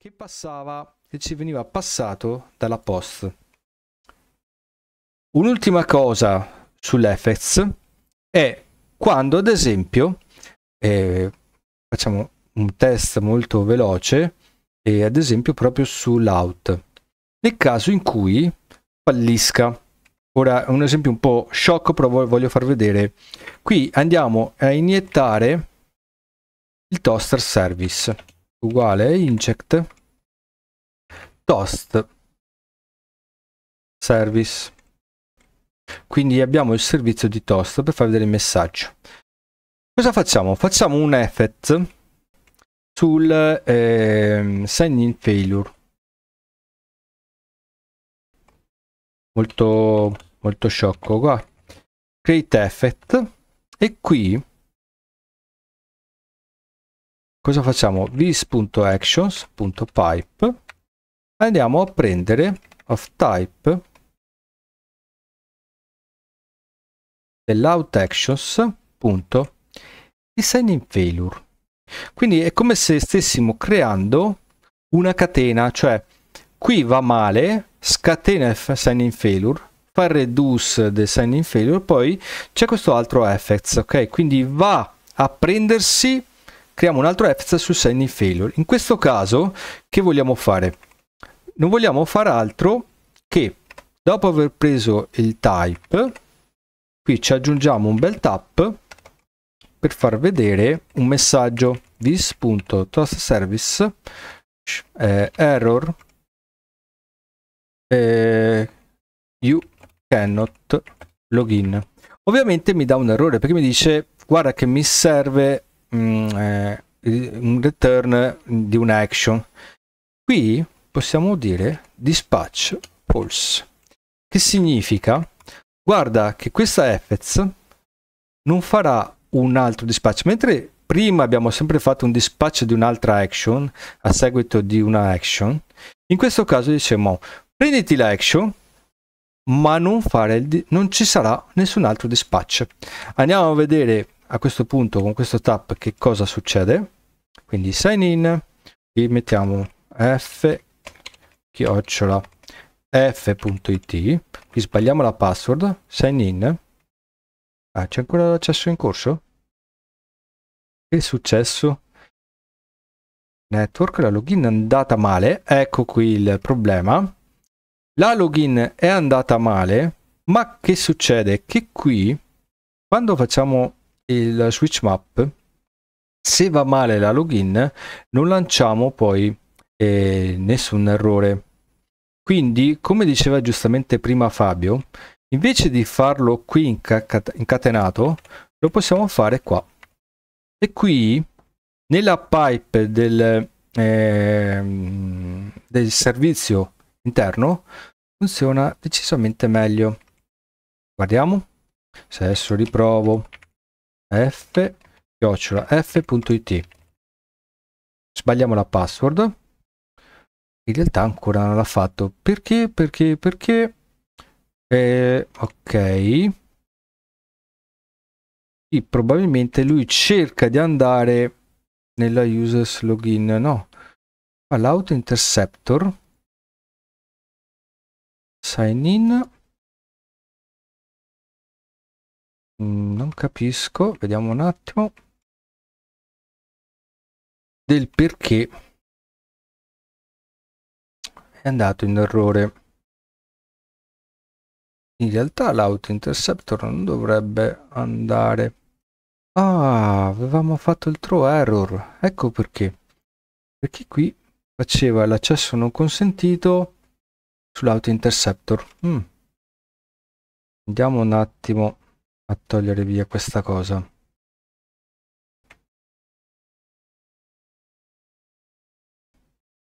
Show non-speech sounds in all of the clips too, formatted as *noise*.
che passava, che ci veniva passato dalla post. Un'ultima cosa sull'FX è quando, ad esempio, eh, facciamo un test molto veloce, eh, ad esempio proprio sull'out, nel caso in cui fallisca. Ora un esempio un po' sciocco, però voglio far vedere. Qui andiamo a iniettare il toaster service uguale inject toast service quindi abbiamo il servizio di toast per far vedere il messaggio cosa facciamo facciamo un effect sul eh, send in failure molto molto sciocco qua create effect e qui cosa facciamo? this.actions.pipe andiamo a prendere of type failure quindi è come se stessimo creando una catena cioè qui va male scatena sign in failure fa reduce del sign in failure poi c'è questo altro effects ok quindi va a prendersi creiamo un altro EFS sul signing failure. In questo caso che vogliamo fare? Non vogliamo fare altro che dopo aver preso il type, qui ci aggiungiamo un bel tap per far vedere un messaggio this.tostService eh, error eh, you cannot login ovviamente mi dà un errore perché mi dice guarda che mi serve mh, mm, eh, un return di un'action. Qui possiamo dire dispatch pulse, che significa guarda che questa FETS non farà un altro dispatch, mentre prima abbiamo sempre fatto un dispatch di un'altra action a seguito di una action, in questo caso diciamo prenditi l'action ma non, fare il non ci sarà nessun altro dispatch. Andiamo a vedere a questo punto con questo tap che cosa succede? Quindi sign in, qui mettiamo f chiocciola f.it, qui sbagliamo la password, sign in, ah, c'è ancora l'accesso in corso? Che è successo? Network, la login è andata male, ecco qui il problema. La login è andata male, ma che succede? Che qui, quando facciamo il switch map se va male la login non lanciamo poi eh, nessun errore quindi come diceva giustamente prima Fabio invece di farlo qui incatenato lo possiamo fare qua e qui nella pipe del, eh, del servizio interno funziona decisamente meglio guardiamo se adesso riprovo f chiocciola f.it sbagliamo la password in realtà ancora non l'ha fatto perché perché perché eh, ok sì, probabilmente lui cerca di andare nella users login no all'auto interceptor sign in Mm, non capisco, vediamo un attimo, del perché è andato in errore. In realtà l'auto interceptor non dovrebbe andare. Ah, avevamo fatto il throw error, ecco perché. Perché qui faceva l'accesso non consentito sull'auto interceptor. Mm. Andiamo un attimo a togliere via questa cosa.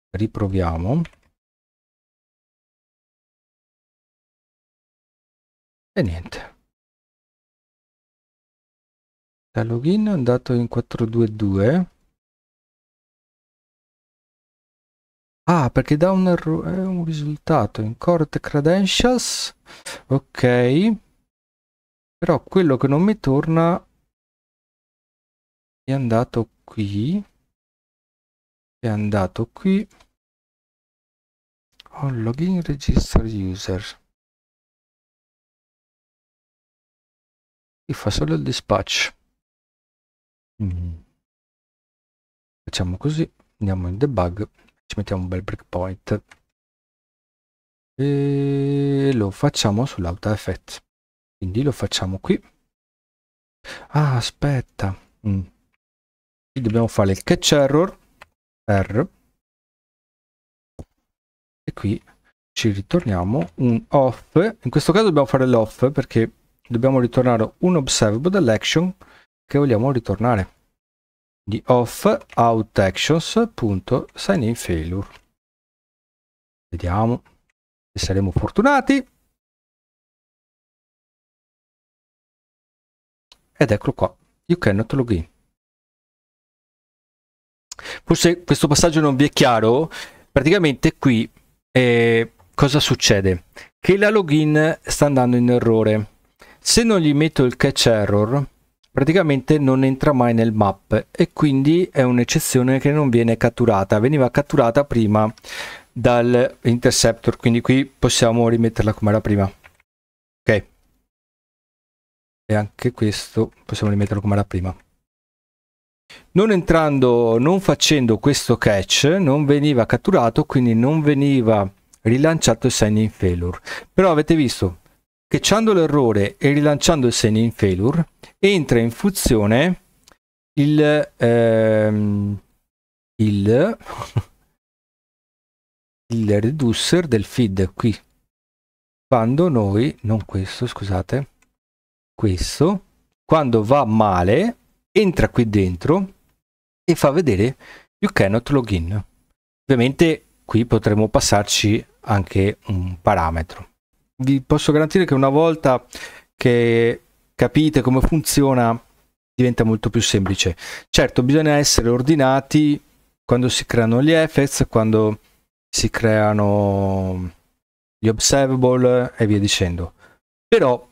Riproviamo. E niente. Da login è andato in 422. Ah, perché dà un, eh, un risultato in Court Credentials. Ok. Però quello che non mi torna è andato qui. È andato qui. Ho oh, login register user. Qui fa solo il dispatch. Mm. Facciamo così. Andiamo in debug. Ci mettiamo un bel breakpoint. E lo facciamo sull'AutoEffect quindi lo facciamo qui ah aspetta mm. qui dobbiamo fare il catch error R e qui ci ritorniamo un off in questo caso dobbiamo fare l'off perché dobbiamo ritornare un observable dall'action che vogliamo ritornare di off out actions punto sign in failure vediamo se saremo fortunati ed eccolo qua you cannot login forse questo passaggio non vi è chiaro praticamente qui eh, cosa succede che la login sta andando in errore se non gli metto il catch error praticamente non entra mai nel map e quindi è un'eccezione che non viene catturata veniva catturata prima dal interceptor quindi qui possiamo rimetterla come era prima e anche questo possiamo rimetterlo come era prima non entrando non facendo questo catch non veniva catturato quindi non veniva rilanciato il segno in failure però avete visto catchando l'errore e rilanciando il segno in failure entra in funzione il ehm, il, *laughs* il reducer del feed qui quando noi non questo scusate questo, quando va male, entra qui dentro e fa vedere you cannot login. Ovviamente qui potremmo passarci anche un parametro. Vi posso garantire che una volta che capite come funziona diventa molto più semplice. Certo, bisogna essere ordinati quando si creano gli effects, quando si creano gli observable e via dicendo. Però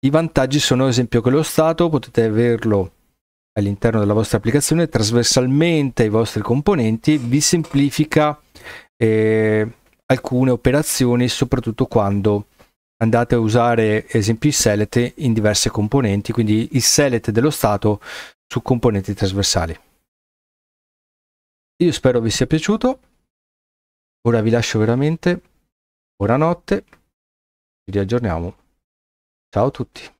i vantaggi sono ad esempio che lo stato potete averlo all'interno della vostra applicazione trasversalmente ai vostri componenti, vi semplifica eh, alcune operazioni soprattutto quando andate a usare ad esempio il select in diverse componenti, quindi il select dello stato su componenti trasversali. Io spero vi sia piaciuto, ora vi lascio veramente, buonanotte, ci riaggiorniamo. Ciao a tutti.